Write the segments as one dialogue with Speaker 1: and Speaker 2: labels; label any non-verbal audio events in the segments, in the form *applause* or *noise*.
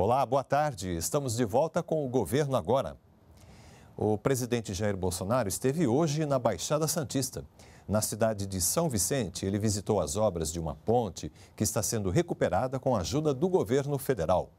Speaker 1: Olá, boa tarde. Estamos de volta com o Governo Agora. O presidente Jair Bolsonaro esteve hoje na Baixada Santista. Na cidade de São Vicente, ele visitou as obras de uma ponte que está sendo recuperada com a ajuda do governo federal.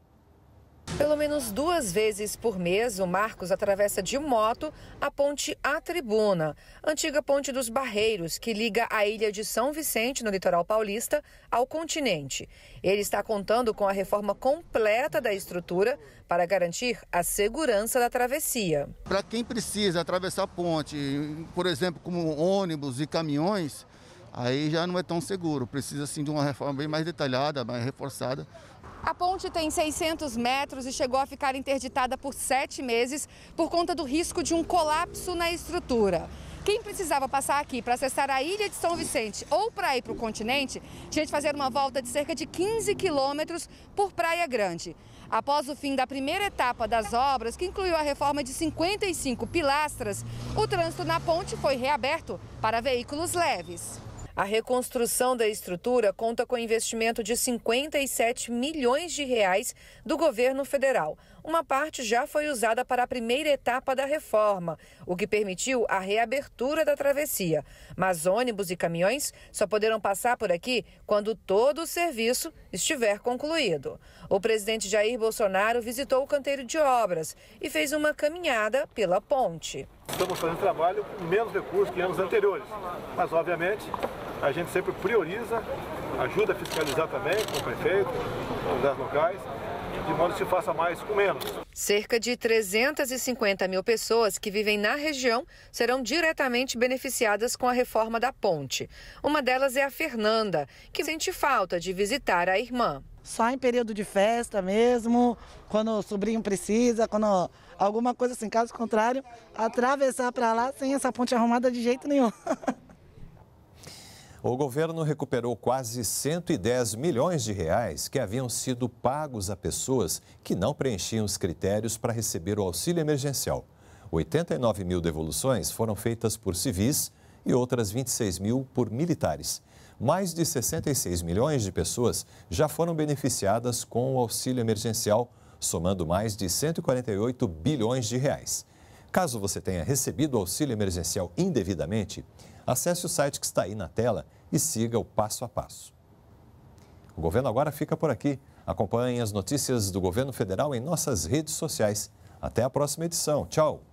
Speaker 2: Pelo menos duas vezes por mês, o Marcos atravessa de moto a ponte A Tribuna, antiga ponte dos Barreiros, que liga a ilha de São Vicente, no litoral paulista, ao continente. Ele está contando com a reforma completa da estrutura para garantir a segurança da travessia. Para quem precisa atravessar a ponte, por exemplo, como ônibus e caminhões, aí já não é tão seguro. Precisa sim de uma reforma bem mais detalhada, mais reforçada, a ponte tem 600 metros e chegou a ficar interditada por sete meses por conta do risco de um colapso na estrutura. Quem precisava passar aqui para acessar a ilha de São Vicente ou para ir para o continente, tinha de fazer uma volta de cerca de 15 quilômetros por Praia Grande. Após o fim da primeira etapa das obras, que incluiu a reforma de 55 pilastras, o trânsito na ponte foi reaberto para veículos leves. A reconstrução da estrutura conta com investimento de 57 milhões de reais do governo federal. Uma parte já foi usada para a primeira etapa da reforma, o que permitiu a reabertura da travessia. Mas ônibus e caminhões só poderão passar por aqui quando todo o serviço estiver concluído. O presidente Jair Bolsonaro visitou o canteiro de obras e fez uma caminhada pela ponte.
Speaker 1: Estamos fazendo trabalho com menos recursos que anos anteriores, mas obviamente a gente sempre prioriza, ajuda a fiscalizar também com o prefeito, com os locais, de modo que se faça mais com menos.
Speaker 2: Cerca de 350 mil pessoas que vivem na região serão diretamente beneficiadas com a reforma da ponte. Uma delas é a Fernanda, que sente falta de visitar a irmã. Só em período de festa mesmo, quando o sobrinho precisa, quando alguma coisa assim. Caso contrário, atravessar para lá sem essa ponte arrumada de jeito nenhum. *laughs*
Speaker 1: O governo recuperou quase 110 milhões de reais que haviam sido pagos a pessoas que não preenchiam os critérios para receber o auxílio emergencial. 89 mil devoluções foram feitas por civis e outras 26 mil por militares. Mais de 66 milhões de pessoas já foram beneficiadas com o auxílio emergencial, somando mais de 148 bilhões de reais. Caso você tenha recebido o auxílio emergencial indevidamente, Acesse o site que está aí na tela e siga o passo a passo. O governo agora fica por aqui. Acompanhe as notícias do governo federal em nossas redes sociais. Até a próxima edição. Tchau!